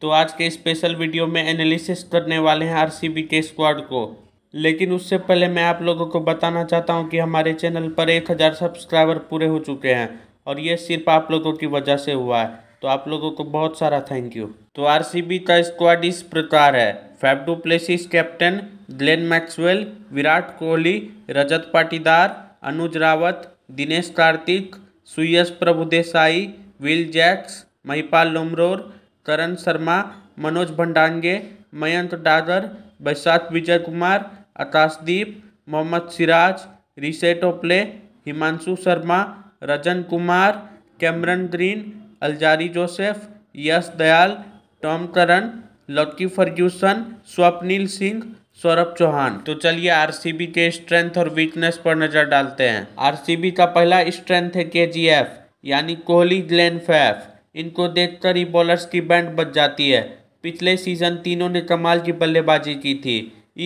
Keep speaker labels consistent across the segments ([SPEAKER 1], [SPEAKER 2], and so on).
[SPEAKER 1] तो आज के स्पेशल वीडियो में एनालिसिस करने वाले हैं आरसीबी के स्क्वाड को लेकिन उससे पहले मैं आप लोगों को बताना चाहता हूं कि हमारे चैनल पर 1000 सब्सक्राइबर पूरे हो चुके हैं और ये सिर्फ आप लोगों की वजह से हुआ है तो आप लोगों को बहुत सारा थैंक यू तो आरसीबी का स्क्वाड इस प्रकार है Faf du Plessis captain Glenn Maxwell Virat Kohli Rajat Patidar Anuj Rawat Dinesh Karthik Suyash Prabhudessai Will Jacks Mahipal Lomror Karan Sharma Manoj Bhandage Mayank Dagar बैसात Vijay Kumar Akashdeep Mohammed Siraj Reece Topley Himanshu Sharma Rajan Kumar Cameron Green Alzarri Joseph Yash Dayal Tom Curran Lockie Ferguson Swapnil Singh Saurav Chauhan तो चलिए आरसीबी के स्ट्रेंथ और वीकनेस पर नज़र डालते हैं आरसीबी का पहला स्ट्रेंथ है केजीएफ यानी कोहली ग्लेन फैफ इनको देखकर ही बॉलर्स की बैंड बच जाती है पिछले सीजन तीनों ने कमाल की बल्लेबाजी की थी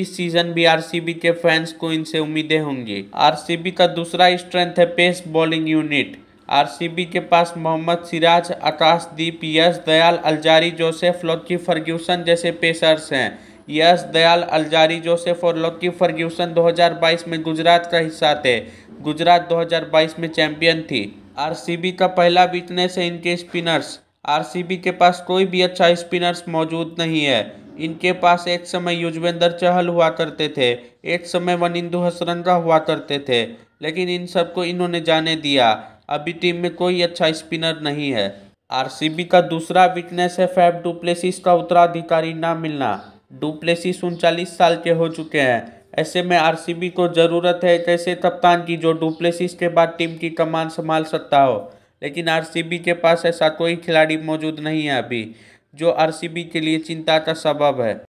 [SPEAKER 1] इस सीजन भी आरसीबी के फैंस को इनसे उम्मीदें होंगी आरसीबी का दूसरा स्ट्रेंथ है पेस बॉलिंग यूनिट आरसीबी के पास Mohammed Siraj Akashdeep Yash Dayal Alzarri Joseph Lockie Ferguson जैसे पेसर्स हैं यश दयाल अलजारी जोसेफ और लॉकी फर्ग्यूसन 2022 में गुजरात का हिस्सा थे गुजरात 2022 में चैंपियन थी आरसीबी का पहला वीकनेस है इनके स्पिनर्स आरसीबी के पास कोई भी अच्छा स्पिनर्स मौजूद नहीं है इनके पास एक समय युजवेंद्र चहल हुआ करते थे एक समय इंदु हसरंगा हुआ करते थे लेकिन इन सबको इन्होंने जाने दिया अभी टीम में कोई अच्छा स्पिनर नहीं है आरसीबी का दूसरा वीकनेस है फैब डुप्लेसिस का उत्तराधिकारी ना मिलना डुप्लेसिस उनचालीस साल के हो चुके हैं ऐसे में आरसीबी को ज़रूरत है जैसे कप्तान की जो डुप्लेसिस के बाद टीम की कमान संभाल सकता हो लेकिन आरसीबी के पास ऐसा कोई खिलाड़ी मौजूद नहीं है अभी जो आरसीबी के लिए चिंता का सबब है